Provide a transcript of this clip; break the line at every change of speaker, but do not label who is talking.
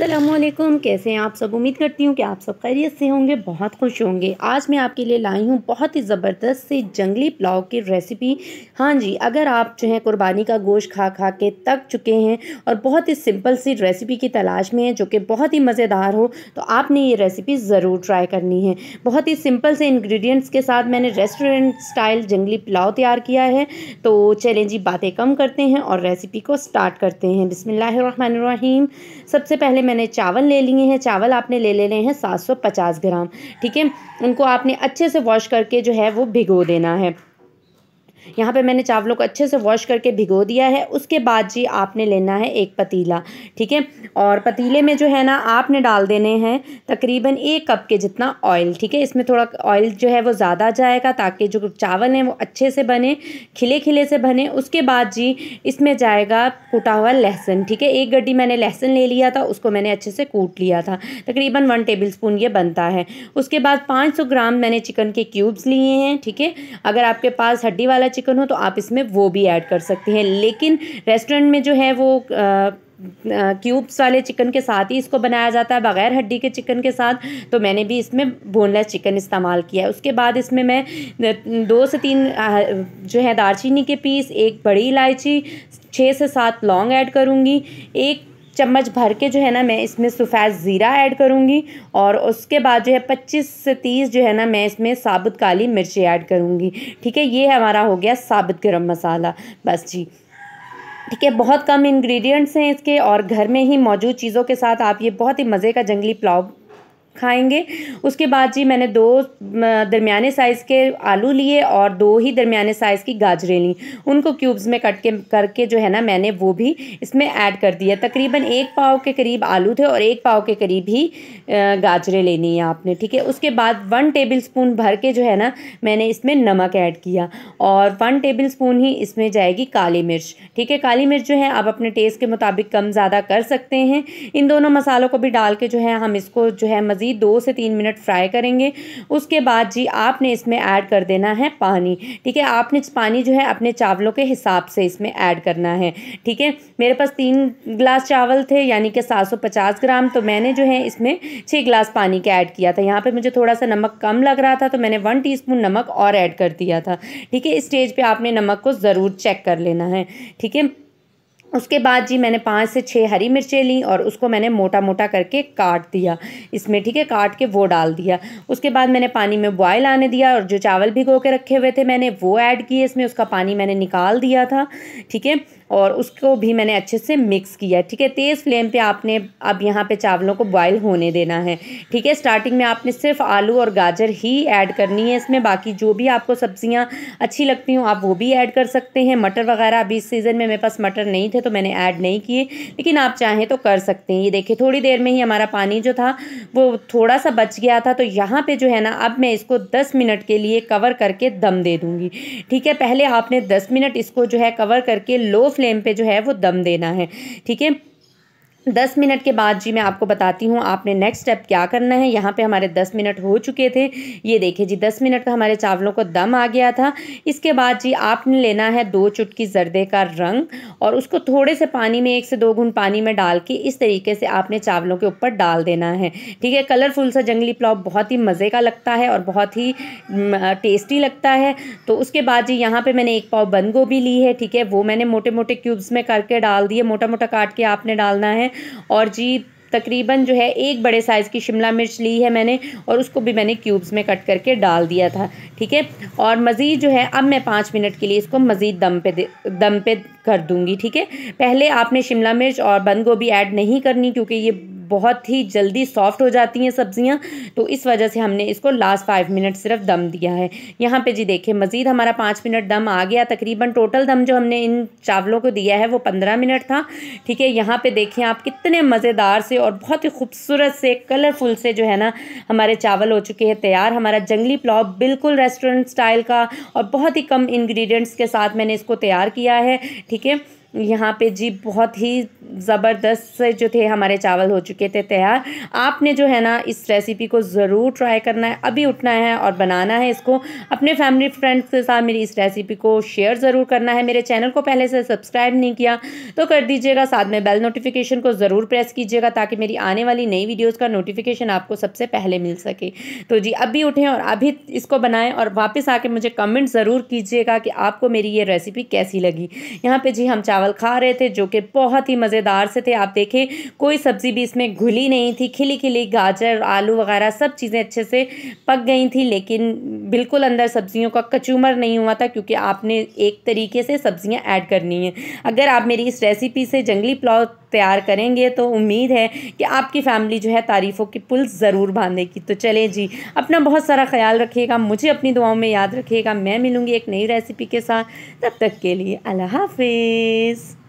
असलम कैसे हैं आप सब उम्मीद करती हूँ कि आप सब खैरियत से होंगे बहुत खुश होंगे आज मैं आपके लिए लाई हूँ बहुत ही ज़बरदस्त से जंगली पुलाव की रेसिपी हाँ जी अगर आप जो है कुर्बानी का गोश्त खा खा के तक चुके हैं और बहुत ही सिंपल सी रेसिपी की तलाश में है जो कि बहुत ही मज़ेदार हो तो आपने ये रेसिपी ज़रूर ट्राई करनी है बहुत ही सिंपल से इन्ग्रीडियंट्स के साथ मैंने रेस्टोरेंट स्टाइल जंगली पुलाव तैयार किया है तो चलें जी बातें कम करते हैं और रेसिपी को स्टार्ट करते हैं बिसमीम सबसे पहले पहले मैंने चावल ले लिए हैं चावल आपने ले लेने हैं सात सौ पचास ग्राम ठीक है उनको आपने अच्छे से वॉश करके जो है वो भिगो देना है यहाँ पे मैंने चावलों को अच्छे से वॉश करके भिगो दिया है उसके बाद जी आपने लेना है एक पतीला ठीक है और पतीले में जो है ना आपने डाल देने हैं तकरीबन एक कप के जितना ऑयल ठीक है इसमें थोड़ा ऑयल जो है वो ज़्यादा जाएगा ताकि जो चावल हैं वो अच्छे से बने खिले खिले से बने उसके बाद जी इसमें जाएगा कूटा हुआ लहसुन ठीक है एक गड्डी मैंने लहसुन ले लिया था उसको मैंने अच्छे से कूट लिया था तकरीबन वन टेबल स्पून ये बनता है उसके बाद पाँच सौ ग्राम मैंने चिकन के क्यूब्स लिए हैं ठीक है अगर आपके पास हड्डी वाला चिकन हो तो आप इसमें वो भी ऐड कर सकते हैं लेकिन रेस्टोरेंट में जो है वो क्यूब्स वाले चिकन के साथ ही इसको बनाया जाता है बग़ैर हड्डी के चिकन के साथ तो मैंने भी इसमें बोनलेस चिकन इस्तेमाल किया है उसके बाद इसमें मैं दो से तीन जो है दारचीनी के पीस एक बड़ी इलायची छः से सात लौंग ऐड करूँगी एक चम्मच भर के जो है ना मैं इसमें सफ़ेद ज़ीरा ऐड करूँगी और उसके बाद जो है पच्चीस से तीस जो है ना मैं इसमें साबुत काली मिर्ची ऐड करूँगी ठीक है ये हमारा हो गया साबुत गर्म मसाला बस जी ठीक है बहुत कम इंग्रेडिएंट्स हैं इसके और घर में ही मौजूद चीज़ों के साथ आप ये बहुत ही मज़े का जंगली पुलाव खाएंगे उसके बाद जी मैंने दो दरमियाने साइज़ के आलू लिए और दो ही दरमियाने साइज़ की गाजरें ली उनको क्यूब्स में कट के करके जो है ना मैंने वो भी इसमें ऐड कर दिया तकरीबन एक पाव के करीब आलू थे और एक पाव के करीब ही गाजरें लेनी है आपने ठीक है उसके बाद वन टेबल स्पून भर के जो है ना मैंने इसमें नमक ऐड किया और वन टेबल स्पून ही इसमें जाएगी काली मिर्च ठीक है काली मिर्च जो है आप अपने टेस्ट के मुताबिक कम ज़्यादा कर सकते हैं इन दोनों मसालों को भी डाल के जो है हम इसको जो है मज़ीद दो से तीन मिनट फ्राई करेंगे उसके बाद जी आपने इसमें ऐड कर देना है पानी ठीक है आपने पानी जो है अपने चावलों के हिसाब से इसमें ऐड करना है ठीक है मेरे पास तीन गिलास चावल थे यानी कि सात ग्राम तो मैंने जो है इसमें छः गिलास पानी का ऐड किया था यहाँ पर मुझे थोड़ा सा नमक कम लग रहा था तो मैंने वन टी नमक और ऐड कर दिया था ठीक है इस स्टेज पर आपने नमक को ज़रूर चेक कर लेना है ठीक है उसके बाद जी मैंने पाँच से छः हरी मिर्चें ली और उसको मैंने मोटा मोटा करके काट दिया इसमें ठीक है काट के वो डाल दिया उसके बाद मैंने पानी में बॉयल आने दिया और जो चावल भिगो के रखे हुए थे मैंने वो ऐड किए इसमें उसका पानी मैंने निकाल दिया था ठीक है और उसको भी मैंने अच्छे से मिक्स किया ठीक है तेज़ फ्लेम पे आपने अब यहाँ पे चावलों को बॉईल होने देना है ठीक है स्टार्टिंग में आपने सिर्फ आलू और गाजर ही ऐड करनी है इसमें बाकी जो भी आपको सब्ज़ियाँ अच्छी लगती हूँ आप वो भी ऐड कर सकते हैं मटर वगैरह अभी इस सीज़न में मेरे पास मटर नहीं थे तो मैंने ऐड नहीं किए लेकिन आप चाहें तो कर सकते हैं ये देखिए थोड़ी देर में ही हमारा पानी जो था वो थोड़ा सा बच गया था तो यहाँ पर जो है ना अब मैं इसको दस मिनट के लिए कवर करके दम दे दूँगी ठीक है पहले आपने दस मिनट इसको जो है कवर करके लो फ्लेम पे जो है वो दम देना है ठीक है दस मिनट के बाद जी मैं आपको बताती हूँ आपने नेक्स्ट स्टेप क्या करना है यहाँ पे हमारे दस मिनट हो चुके थे ये देखिए जी दस मिनट का तो हमारे चावलों को दम आ गया था इसके बाद जी आपने लेना है दो चुटकी जर्दे का रंग और उसको थोड़े से पानी में एक से दो घुन पानी में डाल के इस तरीके से आपने चावलों के ऊपर डाल देना है ठीक है कलरफुल सा जंगली पुलाव बहुत ही मज़े का लगता है और बहुत ही टेस्टी लगता है तो उसके बाद जी यहाँ पर मैंने एक पाव बंद गोभी ली है ठीक है वो मैंने मोटे मोटे क्यूब्स में करके डाल दिए मोटा मोटा काट के आपने डालना है और जी तकरीबन जो है एक बड़े साइज़ की शिमला मिर्च ली है मैंने और उसको भी मैंने क्यूब्स में कट करके डाल दिया था ठीक है और मज़ीद जो है अब मैं पाँच मिनट के लिए इसको मज़ीद दम पे दम पे कर दूंगी ठीक है पहले आपने शिमला मिर्च और बंद गोभी ऐड नहीं करनी क्योंकि ये बहुत ही जल्दी सॉफ्ट हो जाती हैं सब्ज़ियाँ तो इस वजह से हमने इसको लास्ट फाइव मिनट सिर्फ दम दिया है यहाँ पे जी देखें मज़ीद हमारा पाँच मिनट दम आ गया तकरीबन टोटल दम जो हमने इन चावलों को दिया है वो पंद्रह मिनट था ठीक है यहाँ पर देखें आप कितने मज़ेदार से और बहुत ही खूबसूरत से कलरफुल से जो है ना हमारे चावल हो चुके हैं तैयार हमारा जंगली पुलाव बिल्कुल रेस्टोरेंट स्टाइल का और बहुत ही कम इन्ग्रीडियंट्स के साथ मैंने इसको तैयार किया है ठीक है यहाँ पे जी बहुत ही ज़बरदस्त से जो थे हमारे चावल हो चुके थे तैयार आपने जो है ना इस रेसिपी को ज़रूर ट्राई करना है अभी उठना है और बनाना है इसको अपने फैमिली फ्रेंड्स के साथ मेरी इस रेसिपी को शेयर ज़रूर करना है मेरे चैनल को पहले से सब्सक्राइब नहीं किया तो कर दीजिएगा साथ में बेल नोटिफिकेशन को ज़रूर प्रेस कीजिएगा ताकि मेरी आने वाली नई वीडियोज़ का नोटिफिकेशन आपको सबसे पहले मिल सके तो जी अभी उठें और अभी इसको बनाएँ और वापस आके मुझे कमेंट ज़रूर कीजिएगा कि आपको मेरी ये रेसिपी कैसी लगी यहाँ पर जी हम चावल चावल खा रहे थे जो कि बहुत ही मज़ेदार से थे आप देखें कोई सब्ज़ी भी इसमें घुली नहीं थी खिली खिली गाजर आलू वगैरह सब चीज़ें अच्छे से पक गई थी लेकिन बिल्कुल अंदर सब्जियों का कचूमर नहीं हुआ था क्योंकि आपने एक तरीके से सब्ज़ियाँ ऐड करनी है अगर आप मेरी इस रेसिपी से जंगली पुलाव इख्तियार करेंगे तो उम्मीद है कि आपकी फ़ैमिली जो है तारीफ़ों की पुल ज़रूर बांधेगी तो चले जी अपना बहुत सारा ख्याल रखिएगा मुझे अपनी दुआओं में याद रखिएगा मैं मिलूँगी एक नई रेसिपी के साथ तब तक के लिए अल्लाह हाफिज़